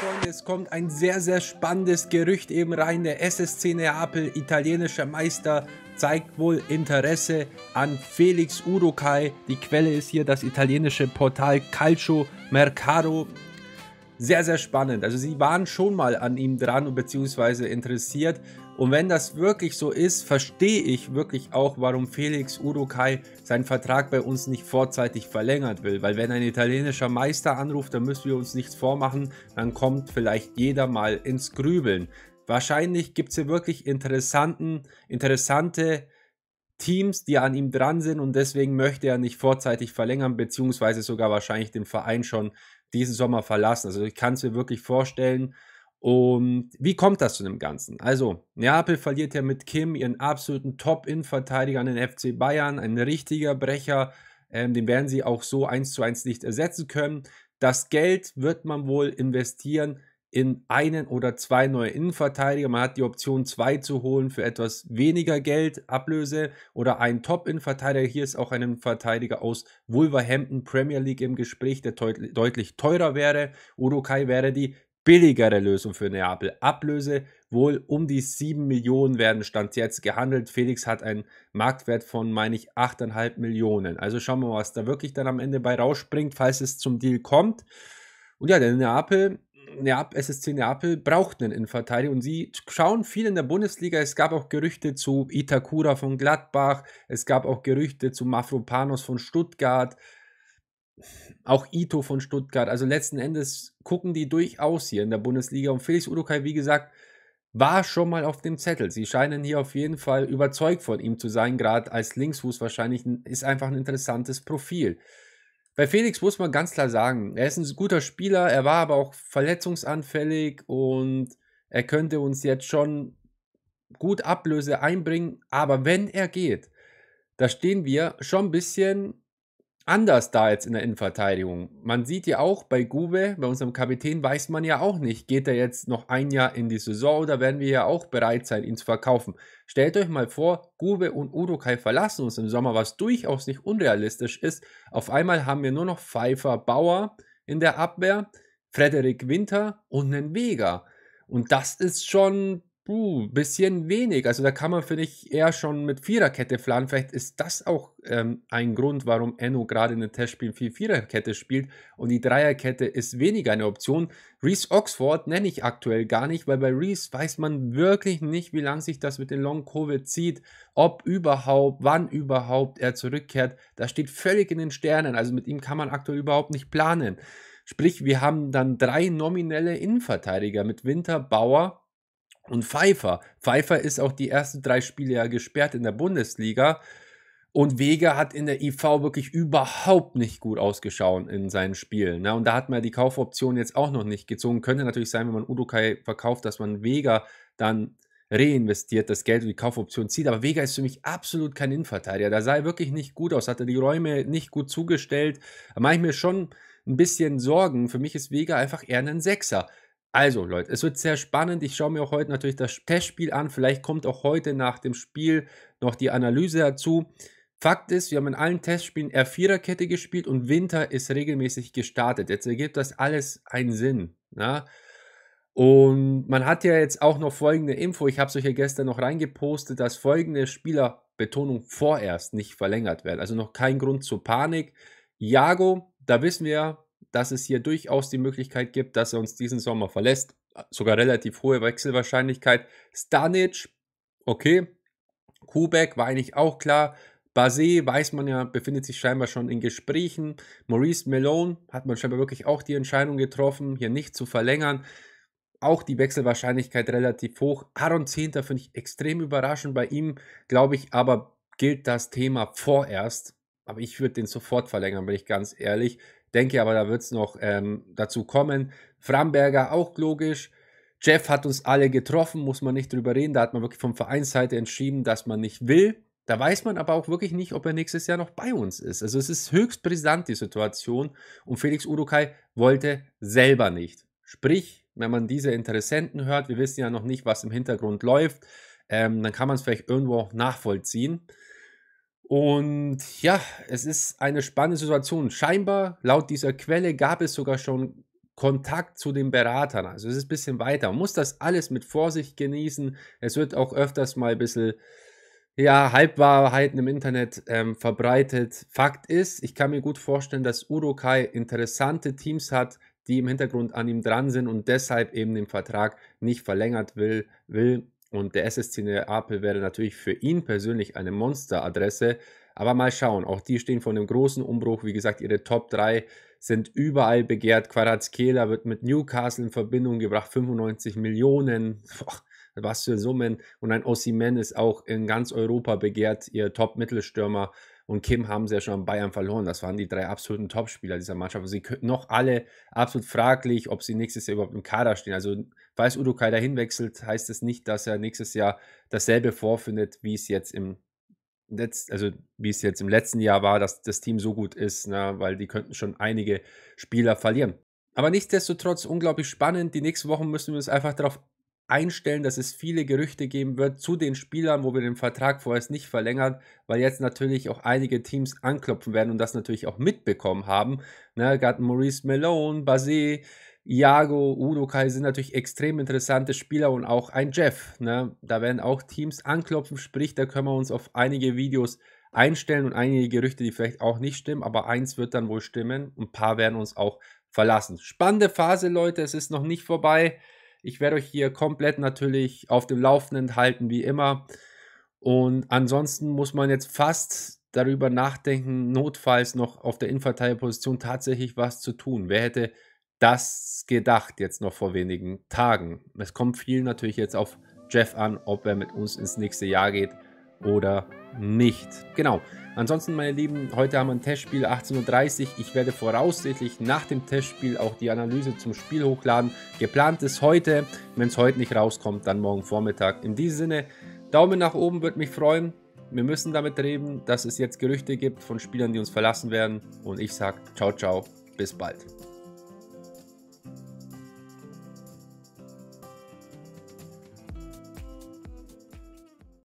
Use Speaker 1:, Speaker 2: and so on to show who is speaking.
Speaker 1: Freunde, es kommt ein sehr, sehr spannendes Gerücht eben rein. Der SSC Neapel, italienischer Meister, zeigt wohl Interesse an Felix Urukai. Die Quelle ist hier das italienische Portal Calcio Mercado. Sehr, sehr spannend. Also sie waren schon mal an ihm dran und beziehungsweise interessiert. Und wenn das wirklich so ist, verstehe ich wirklich auch, warum Felix Urukai seinen Vertrag bei uns nicht vorzeitig verlängert will. Weil wenn ein italienischer Meister anruft, dann müssen wir uns nichts vormachen, dann kommt vielleicht jeder mal ins Grübeln. Wahrscheinlich gibt es hier wirklich interessanten, interessante Teams, die an ihm dran sind und deswegen möchte er nicht vorzeitig verlängern, beziehungsweise sogar wahrscheinlich den Verein schon diesen Sommer verlassen. Also ich kann es mir wirklich vorstellen, und wie kommt das zu dem Ganzen? Also, Neapel verliert ja mit Kim ihren absoluten Top-In-Verteidiger an den FC Bayern, ein richtiger Brecher. Ähm, den werden sie auch so eins zu eins nicht ersetzen können. Das Geld wird man wohl investieren in einen oder zwei neue Innenverteidiger. Man hat die Option, zwei zu holen für etwas weniger Geld, Ablöse oder einen Top-Innenverteidiger. Hier ist auch ein Verteidiger aus Wolverhampton Premier League im Gespräch, der deutlich teurer wäre. Urukai wäre die billigere Lösung für Neapel. Ablöse wohl um die 7 Millionen werden Stand jetzt gehandelt. Felix hat einen Marktwert von, meine ich, 8,5 Millionen. Also schauen wir mal, was da wirklich dann am Ende bei rausspringt, falls es zum Deal kommt. Und ja, der Neapel Neapel, SSC Neapel braucht einen Innenverteidiger und sie schauen viel in der Bundesliga. Es gab auch Gerüchte zu Itakura von Gladbach, es gab auch Gerüchte zu Mafropanos von Stuttgart auch Ito von Stuttgart. Also letzten Endes gucken die durchaus hier in der Bundesliga. Und Felix Udokai, wie gesagt, war schon mal auf dem Zettel. Sie scheinen hier auf jeden Fall überzeugt von ihm zu sein. Gerade als Linksfuß wahrscheinlich ist einfach ein interessantes Profil. Bei Felix muss man ganz klar sagen, er ist ein guter Spieler, er war aber auch verletzungsanfällig und er könnte uns jetzt schon gut Ablöse einbringen. Aber wenn er geht, da stehen wir schon ein bisschen anders da jetzt in der Innenverteidigung. Man sieht ja auch bei Gube, bei unserem Kapitän, weiß man ja auch nicht, geht er jetzt noch ein Jahr in die Saison oder werden wir ja auch bereit sein, ihn zu verkaufen. Stellt euch mal vor, Gube und Urukai verlassen uns im Sommer, was durchaus nicht unrealistisch ist. Auf einmal haben wir nur noch Pfeiffer, Bauer in der Abwehr, Frederik Winter und einen Vega. Und das ist schon Puh, bisschen wenig. Also da kann man, finde ich, eher schon mit Viererkette planen. Vielleicht ist das auch ähm, ein Grund, warum Enno gerade in den Testspielen viel Viererkette spielt und die Dreierkette ist weniger eine Option. Reese Oxford nenne ich aktuell gar nicht, weil bei Reese weiß man wirklich nicht, wie lange sich das mit den Long-Covid zieht, ob überhaupt, wann überhaupt er zurückkehrt. Das steht völlig in den Sternen. Also mit ihm kann man aktuell überhaupt nicht planen. Sprich, wir haben dann drei nominelle Innenverteidiger mit Winter, Bauer und Pfeiffer. Pfeiffer ist auch die ersten drei Spiele ja gesperrt in der Bundesliga. Und Vega hat in der IV wirklich überhaupt nicht gut ausgeschaut in seinen Spielen. Ne? Und da hat man die Kaufoption jetzt auch noch nicht gezogen. Könnte natürlich sein, wenn man Udokai verkauft, dass man Vega dann reinvestiert, das Geld und die Kaufoption zieht. Aber Vega ist für mich absolut kein Innenverteidiger. Da sah er wirklich nicht gut aus, Hat er die Räume nicht gut zugestellt. Da mache ich mir schon ein bisschen Sorgen. Für mich ist Vega einfach eher ein Sechser. Also, Leute, es wird sehr spannend. Ich schaue mir auch heute natürlich das Testspiel an. Vielleicht kommt auch heute nach dem Spiel noch die Analyse dazu. Fakt ist, wir haben in allen Testspielen R4er-Kette gespielt und Winter ist regelmäßig gestartet. Jetzt ergibt das alles einen Sinn. Na? Und man hat ja jetzt auch noch folgende Info. Ich habe es euch ja gestern noch reingepostet, dass folgende Spielerbetonung vorerst, nicht verlängert werden. Also noch kein Grund zur Panik. Jago, da wissen wir dass es hier durchaus die Möglichkeit gibt, dass er uns diesen Sommer verlässt. Ah, sogar relativ hohe Wechselwahrscheinlichkeit. Stanic, okay. Kubek war eigentlich auch klar. Basé, weiß man ja, befindet sich scheinbar schon in Gesprächen. Maurice Malone hat man scheinbar wirklich auch die Entscheidung getroffen, hier nicht zu verlängern. Auch die Wechselwahrscheinlichkeit relativ hoch. Aaron Zehnter finde ich extrem überraschend bei ihm, glaube ich, aber gilt das Thema vorerst. Aber ich würde den sofort verlängern, bin ich ganz ehrlich. Denke aber, da wird es noch ähm, dazu kommen. Framberger auch logisch. Jeff hat uns alle getroffen, muss man nicht drüber reden. Da hat man wirklich vom Vereinsseite entschieden, dass man nicht will. Da weiß man aber auch wirklich nicht, ob er nächstes Jahr noch bei uns ist. Also es ist höchst brisant, die Situation. Und Felix Urukai wollte selber nicht. Sprich, wenn man diese Interessenten hört, wir wissen ja noch nicht, was im Hintergrund läuft, ähm, dann kann man es vielleicht irgendwo auch nachvollziehen. Und ja, es ist eine spannende Situation. Scheinbar, laut dieser Quelle, gab es sogar schon Kontakt zu den Beratern. Also es ist ein bisschen weiter. Man muss das alles mit Vorsicht genießen. Es wird auch öfters mal ein bisschen ja, Halbwahrheiten im Internet ähm, verbreitet. Fakt ist, ich kann mir gut vorstellen, dass Urukai interessante Teams hat, die im Hintergrund an ihm dran sind und deshalb eben den Vertrag nicht verlängert will, will und der SSC Neapel wäre natürlich für ihn persönlich eine Monsteradresse. Aber mal schauen, auch die stehen vor einem großen Umbruch. Wie gesagt, ihre Top 3 sind überall begehrt. Quarazkela wird mit Newcastle in Verbindung gebracht, 95 Millionen. Boah, was für Summen. Und ein Ossiman ist auch in ganz Europa begehrt, ihr Top-Mittelstürmer und Kim haben sie ja schon an Bayern verloren. Das waren die drei absoluten Topspieler dieser Mannschaft. Sie noch alle absolut fraglich, ob sie nächstes Jahr überhaupt im Kader stehen. Also, falls Udokai dahin wechselt, heißt das nicht, dass er nächstes Jahr dasselbe vorfindet, wie es jetzt im Letzt, also wie es jetzt im letzten Jahr war, dass das Team so gut ist, na, ne, weil die könnten schon einige Spieler verlieren. Aber nichtsdestotrotz unglaublich spannend. Die nächsten Wochen müssen wir uns einfach darauf einstellen, dass es viele Gerüchte geben wird zu den Spielern, wo wir den Vertrag vorerst nicht verlängert, weil jetzt natürlich auch einige Teams anklopfen werden und das natürlich auch mitbekommen haben. Ne, gerade Maurice Malone, Basé, Iago, Udo Kai sind natürlich extrem interessante Spieler und auch ein Jeff. Ne? Da werden auch Teams anklopfen, sprich, da können wir uns auf einige Videos einstellen und einige Gerüchte, die vielleicht auch nicht stimmen, aber eins wird dann wohl stimmen und ein paar werden uns auch verlassen. Spannende Phase, Leute, es ist noch nicht vorbei. Ich werde euch hier komplett natürlich auf dem Laufenden halten, wie immer. Und ansonsten muss man jetzt fast darüber nachdenken, notfalls noch auf der Innenverteidigerposition tatsächlich was zu tun. Wer hätte das gedacht jetzt noch vor wenigen Tagen? Es kommt viel natürlich jetzt auf Jeff an, ob er mit uns ins nächste Jahr geht oder nicht. Genau. Ansonsten, meine Lieben, heute haben wir ein Testspiel 18.30 Uhr. Ich werde voraussichtlich nach dem Testspiel auch die Analyse zum Spiel hochladen. Geplant ist heute. Wenn es heute nicht rauskommt, dann morgen Vormittag. In diesem Sinne, Daumen nach oben würde mich freuen. Wir müssen damit reden, dass es jetzt Gerüchte gibt von Spielern, die uns verlassen werden. Und ich sage, ciao, ciao, bis bald.